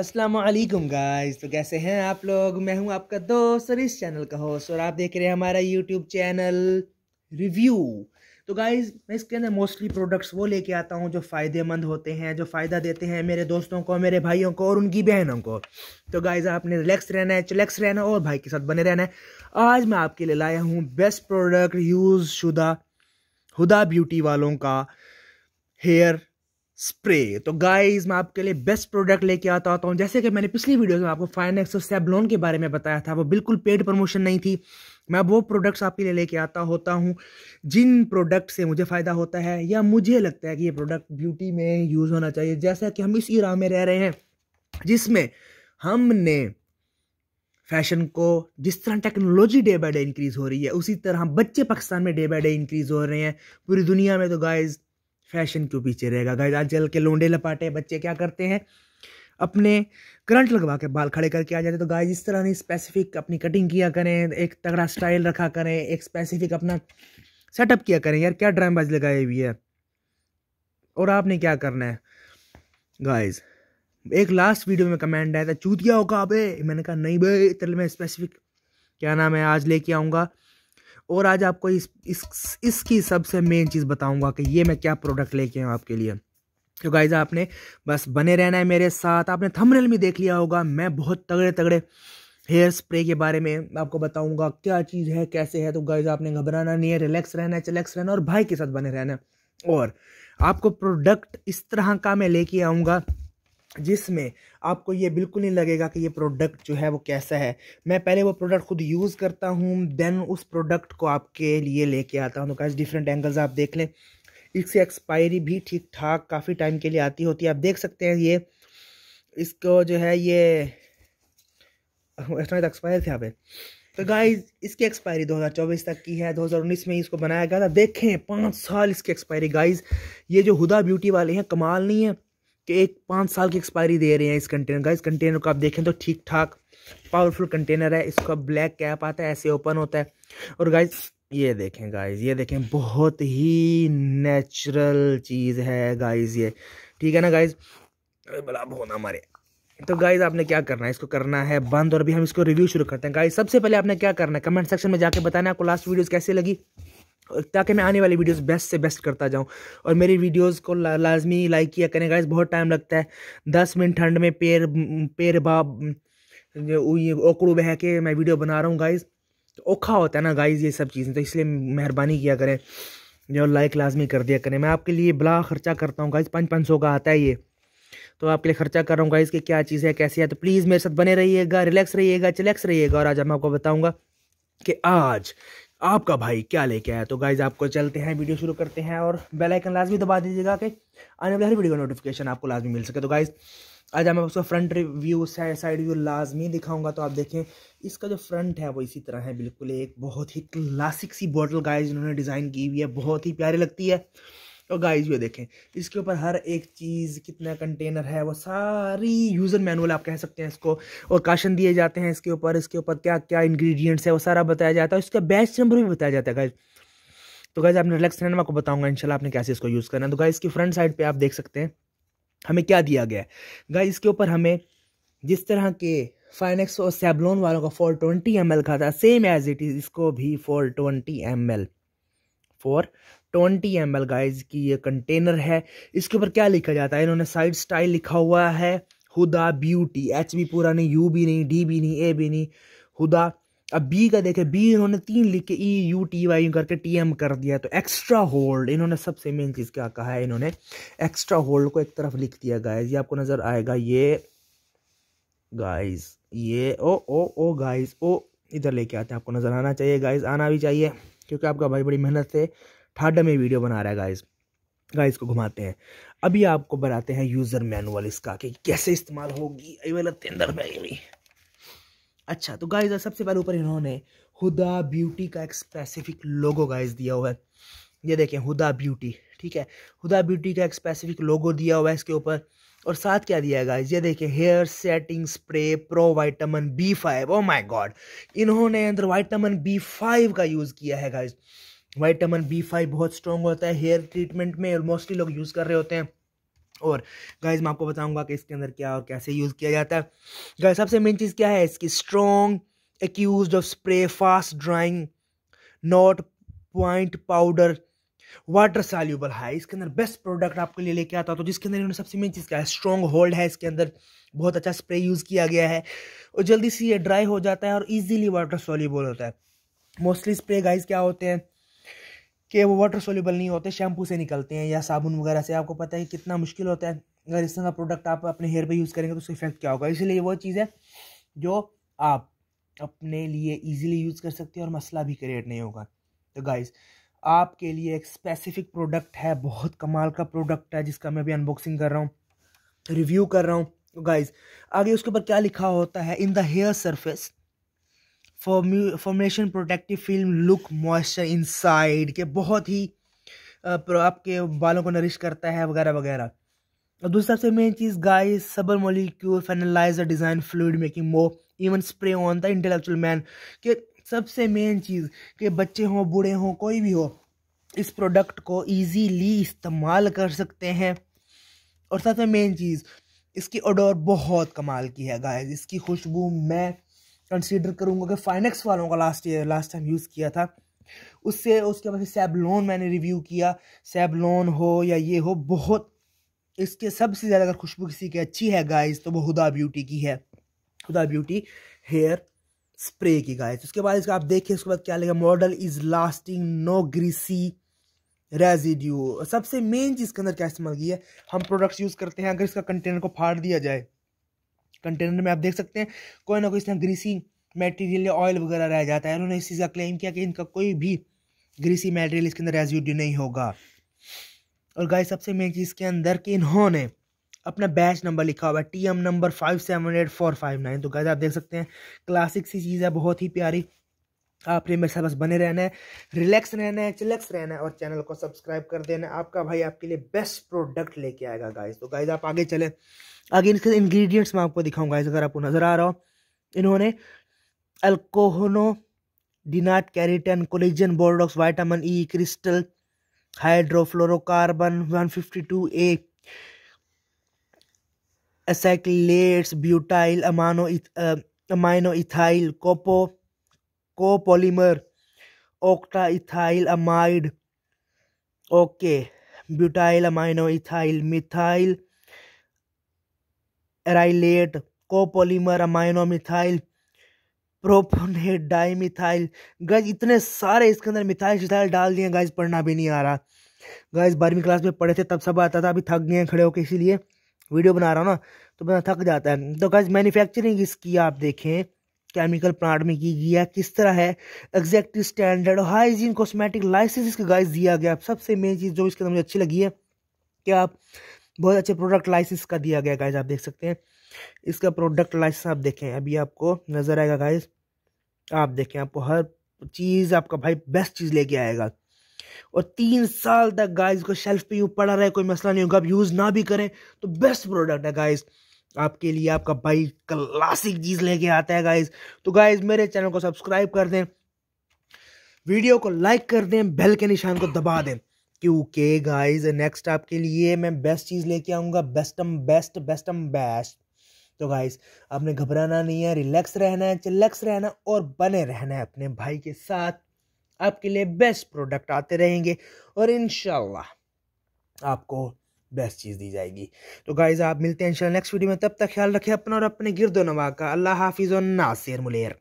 अस्सलाम वालेकुम गाइस तो कैसे हैं आप लोग मैं हूं आपका दोस्त और इस चैनल का होस्ट और आप देख रहे हैं हमारा यूट्यूब चैनल रिव्यू तो गाइस मैं इसके अंदर मोस्टली प्रोडक्ट्स वो लेके आता हूं जो फ़ायदेमंद होते हैं जो फ़ायदा देते हैं मेरे दोस्तों को मेरे भाइयों को और उनकी बहनों को तो गाइज आपने रिलैक्स रहना है चिलैक्स रहना है और भाई के साथ बने रहना है आज मैं आपके लिए लाया हूँ बेस्ट प्रोडक्ट यूज़ शुदा हुदा ब्यूटी वालों का हेयर स्प्रे तो गाइस मैं आपके लिए बेस्ट प्रोडक्ट लेके आता हूँ जैसे कि मैंने पिछली वीडियो में आपको फाइन एक्सो सेबलोन के बारे में बताया था वो बिल्कुल पेड प्रमोशन नहीं थी मैं वो प्रोडक्ट्स आपके लिए लेके आता होता हूँ जिन प्रोडक्ट से मुझे फ़ायदा होता है या मुझे लगता है कि ये प्रोडक्ट ब्यूटी में यूज़ होना चाहिए जैसा कि हम इस राह में रह रहे हैं जिसमें हमने फैशन को जिस तरह technology day by day increase हो रही है उसी तरह बच्चे पाकिस्तान में डे बाय डे इंक्रीज़ हो रहे हैं पूरी दुनिया में तो गाइज़ फैशन क्यों पीछे रहेगा गाइज आजकल के लोंडे लपाटे बच्चे क्या करते हैं अपने करंट लगवा के बाल खड़े करके आ जाते तो गाइज इस तरह नहीं स्पेसिफिक अपनी कटिंग किया करें एक तगड़ा स्टाइल रखा करें एक स्पेसिफिक अपना सेटअप किया करें यार क्या ड्रामबाज लगाई हुई है और आपने क्या करना है गाइज एक लास्ट वीडियो में कमेंट आया था चूतिया होगा अबे मैंने कहा नहीं भाई तेरे मैं स्पेसिफिक क्या नाम है आज लेके आऊँगा और आज आपको इस, इस इसकी सबसे मेन चीज़ बताऊंगा कि ये मैं क्या प्रोडक्ट लेके आऊँ आपके लिए तो गाइज आपने बस बने रहना है मेरे साथ आपने थंबनेल में देख लिया होगा मैं बहुत तगड़े तगड़े हेयर स्प्रे के बारे में आपको बताऊंगा क्या चीज़ है कैसे है तो गाइज आपने घबराना नहीं है रिलैक्स रहना है चिलैक्स रहना और भाई के साथ बने रहना और आपको प्रोडक्ट इस तरह का मैं लेके आऊँगा जिसमें आपको ये बिल्कुल नहीं लगेगा कि ये प्रोडक्ट जो है वो कैसा है मैं पहले वो प्रोडक्ट खुद यूज़ करता हूँ देन उस प्रोडक्ट को आपके लिए लेके आता हूँ तो कैसे डिफरेंट एंगल्स आप देख लें इसकी एक्सपायरी भी ठीक ठाक काफ़ी टाइम के लिए आती होती है आप देख सकते हैं ये इसको जो है ये एक्सपायर थे यहाँ पे तो गाइज इसकी एक्सपायरी 2024 तक की है 2019 में इसको बनाया गया था देखें पाँच साल इसकी एक्सपायरी गाइज ये जो हुदा ब्यूटी वाले हैं कमाल नहीं है कि एक पाँच साल की एक्सपायरी दे रहे हैं इस कंटेनर का इस कंटेनर को आप देखें तो ठीक ठाक पावरफुल कंटेनर है इसका ब्लैक कैप आता है ऐसे ओपन होता है और गाइज ये देखें गाइज ये देखें बहुत ही नेचुरल चीज़ है गाइज ये ठीक है ना गाइस बला बोना हमारे तो गाइज आपने क्या करना है इसको करना है बंद और अभी हम इसको रिव्यू शुरू करते हैं गाइज सबसे पहले आपने क्या करना है कमेंट सेक्शन में जाके बताना आपको लास्ट वीडियोस कैसे लगी ताकि मैं आने वाली वीडियोस बेस्ट से बेस्ट करता जाऊं और मेरी वीडियोस को ला, लाजमी लाइक किया करें गाइस बहुत टाइम लगता है दस मिनट ठंड में पैर पैर बाब ओकड़ू बह के मैं वीडियो बना रहा हूँ गाइज़ तो औखा होता है ना गाइज़ ये सब चीज़ें तो इसलिए मेहरबानी किया करें जो लाइक लाजमी कर दिया करें मैं आपके लिए बला ख़र्चा करता हूँ गाइज़ पाँच पाँच सौ का आता है ये तो आपके लिए खर्चा कर रहा हूँ गाइज़ की क्या चीज़ है कैसी है तो प्लीज़ मेरे साथ बने रहिएगा रिलैक्स रहिएगा चिलैक्स रहिएगा और आज मैं आपको बताऊँगा कि आज आपका भाई क्या लेके आया तो गाइज आपको चलते हैं वीडियो शुरू करते हैं और बेल आइकन लाजमी दबा दीजिएगा कि आने वाले हर वीडियो का नोटिफिकेशन आपको लाजमी मिल सके तो गाइज आज मैं उसका फ्रंट व्यू साइड व्यू लाजमी दिखाऊंगा तो आप देखें इसका जो फ्रंट है वो इसी तरह है बिल्कुल एक बहुत ही क्लासिक सी बॉटल गाइज इन्होंने डिज़ाइन की हुई है बहुत ही प्यारी लगती है तो गाइस ये देखें इसके ऊपर हर एक चीज़ कितना कंटेनर है वो सारी यूज़र मैनुअल आप कह सकते हैं इसको और काशन दिए जाते हैं इसके ऊपर इसके ऊपर क्या क्या इंग्रेडिएंट्स है वो सारा बताया जाता है इसका बैच नंबर भी बताया जाता है गाइज तो गाइज आपने रिलैक्स सिनेमा को बताऊंगा इनशाला आपने कैसे इसको यूज़ करना है तो गाइज इसकी फ्रंट साइड पे आप देख सकते हैं हमें क्या दिया गया है गाइज इसके ऊपर हमें जिस तरह के फाइनेक्स और सेबलोन वालों का फोर ट्वेंटी एम एल का था सेम एज इट इज़ इसको भी four twenty M L four twenty M L guys की ये कंटेनर है इसके ऊपर क्या लिखा जाता है इन्होंने साइड स्टाइल लिखा हुआ है हुदा ब्यूटी एच भी पूरा नहीं यू भी नहीं डी भी नहीं ए भी नहीं हुदा अब बी का देखे बी इन्होंने तीन लिख के ई यू टी वाई करके टी एम कर दिया तो एक्स्ट्रा होल्ड इन्होंने सबसे मेन चीज़ क्या कहा है इन्होंने एक्स्ट्रा होल्ड को एक तरफ लिख दिया गाइज ये आपको नज़र आएगा ये गाइज ये ओ ओ ओ गाइज ओ इधर लेके आते हैं आपको नज़र आना चाहिए गाइज आना भी चाहिए क्योंकि आपका भाई बड़ी मेहनत से ठाडा में वीडियो बना रहा है गाइज गाइज को घुमाते हैं अभी आपको बनाते हैं यूज़र मैनुअल इसका कि कैसे इस्तेमाल होगी अंदर में अच्छा तो गाइज सबसे पहले ऊपर इन्होंने हुदा ब्यूटी का एक स्पेसिफिक लोगो गाइज दिया हुआ है ये देखें हुदा ब्यूटी ठीक है हुदा ब्यूटी का एक स्पेसिफिक लोगो दिया हुआ है इसके ऊपर और साथ क्या दिया है गाइज ये देखें hair setting spray pro vitamin B five oh my god इन्होंने अंदर वाइटामिन बी फाइव का यूज़ किया है गाइज वाइटामिन बी फाइव बहुत स्ट्रॉन्ग होता है हेयर ट्रीटमेंट में और मोस्टली लोग यूज़ कर रहे होते हैं और गाइज मैं आपको बताऊंगा कि इसके अंदर क्या और कैसे यूज़ किया जाता है गाइज सबसे मेन चीज़ क्या है इसकी strong aqueous of spray fast drying not point powder water soluble है इसके अंदर बेस्ट प्रोडक्ट आपके लिए लेके आता तो जिसके अंदर इन्होंने सबसे मेन चीज़ क्या है स्ट्रॉन्ग होल्ड है इसके अंदर बहुत अच्छा स्प्रे यूज़ किया गया है और जल्दी से ये ड्राई हो जाता है और ईजिली वाटर सॉल्यूबल होता है मोस्टली स्प्रे गाइज क्या होते हैं कि वो वाटर सोल्यूबल नहीं होते शैम्पू से निकलते हैं या साबुन वगैरह से आपको पता है कितना मुश्किल होता है अगर इस तरह का प्रोडक्ट आप अपने हेयर पर यूज़ करेंगे तो उसका इफेक्ट क्या होगा इसलिए वो चीज़ है जो आप अपने लिए ईजिली यूज़ कर सकते हैं और मसला भी क्रिएट नहीं होगा तो गाइज आपके लिए एक स्पेसिफिक प्रोडक्ट है बहुत कमाल का प्रोडक्ट है जिसका मैं अभी अनबॉक्सिंग कर रहा हूँ रिव्यू कर रहा हूँ गाइज तो आगे उसके ऊपर क्या लिखा होता है in the hair surface formation protective film lock moisture inside के बहुत ही आपके बालों को नरिश करता है वगैरह वगैरह और दूसरी सबसे मेन चीज़ गाय सबर मोलिक्यूल फेनलाइजर डिज़ाइन फ्लूड मेकिंग मो even spray on the intellectual man के सबसे मेन चीज़ के बच्चे हों बूढ़े हों कोई भी हो इस प्रोडक्ट को ईजीली इस्तेमाल कर सकते हैं और सबसे मेन चीज़ इसकी ऑडोर बहुत कमाल की है गाय इसकी खुशबू मैं कंसीडर करूँगा कि फाइनेक्स वालों का last year last time use किया था उससे उसके बाद सैबलोन मैंने रिव्यू किया सेबलोन हो या ये हो बहुत इसके सबसे ज़्यादा अगर खुशबू किसी की अच्छी है गाइस तो वो हुदा ब्यूटी की है हुदा ब्यूटी हेयर स्प्रे की गाइस उसके बाद इसका आप देखिए उसके बाद क्या लगेगा model is lasting no greasy residue सबसे मेन चीज़ के अंदर क्या इस्तेमाल की है हम प्रोडक्ट्स यूज़ करते हैं अगर इसका कंटेनर को फाड़ दिया जाए कंटेनर में आप देख सकते हैं कोई ना कोई इसमें ग्रीसी मटेरियल या ऑयल वगैरह रह जाता है उन्होंने इस चीज़ का क्लेम किया कि इनका कोई भी ग्रीसी मटेरियल इसके अंदर रेजिड्यू नहीं होगा और गाय सबसे मेन चीज़ के अंदर कि इन्होंने अपना बैच नंबर लिखा हुआ है T M number five seven eight four five nine तो गाय आप देख सकते हैं क्लासिक सी चीज़ है बहुत ही प्यारी आपने मेरे साथ बस बने रहना है रिलैक्स रहना है चिलैक्स रहना है और चैनल को सब्सक्राइब कर देना है आपका भाई आपके लिए बेस्ट प्रोडक्ट लेके आएगा गाइस तो गाइस आप आगे चलें आगे इनके इंग्रेडिएंट्स मैं आपको दिखाऊंगा गाइस अगर आपको नज़र आ रहा हो इन्होंने alcohol denat keratin collagen bordeaux vitamin E crystal hydrofluorocarbon 152 a acrylates butyl amino amino ethyl कोपो copolymer octa ethyl amide okay butyl amino ethyl methyl acrylate copolymer amino methyl propionate dimethyl guys इतने सारे इसके अंदर methyl शिथाइल डाल दिए guys पढ़ना भी नहीं आ रहा गाइज बारहवीं क्लास में पढ़े थे तब सब आता था अभी थक गए हैं खड़े होकर इसीलिए वीडियो बना रहा हूँ ना तो बंदा थक जाता है तो गाइज मैन्युफैक्चरिंग इसकी आप देखें केमिकल प्लांट में की है किस तरह है exact standard hygiene cosmetic license इसका गाइस दिया गया सबसे मेन चीज़ जो इसके अंदर मुझे अच्छी लगी है कि आप बहुत अच्छे प्रोडक्ट लाइसेंस का दिया गया गाइस आप देख सकते हैं इसका प्रोडक्ट लाइसेंस आप देखें अभी आपको नज़र आएगा गाइज आप देखें आपको हर चीज़ आपका भाई बेस्ट चीज़ लेके आएगा और तीन साल तक गाइस को शेल्फ पे यू पड़ा रहे कोई मसला नहीं होगा आप यूज़ ना भी करें तो बेस्ट प्रोडक्ट है गाइस आपके लिए आपका भाई क्लासिक चीज़ लेके आता है गाइज तो गाइज मेरे चैनल को सब्सक्राइब कर दें वीडियो को लाइक कर दें बेल के निशान को दबा दें क्योंकि गाइज नेक्स्ट आपके लिए मैं बेस्ट चीज़ लेके आऊंगा बेस्टम बेस्ट बेस्टम बेस्ट तो गाइज आपने घबराना नहीं है रिलैक्स रहना है चिलैक्स रहना और बने रहना है अपने भाई के साथ आपके लिए बेस्ट प्रोडक्ट आते रहेंगे और इन आपको बेस्ट चीज़ दी जाएगी तो गाइज़ आप मिलते हैं इंशाल्लाह नेक्स्ट वीडियो में तब तक ख्याल रखें अपना और अपने गिरदो नवा का अल्लाह हाफिज़ और नासिर मुलेर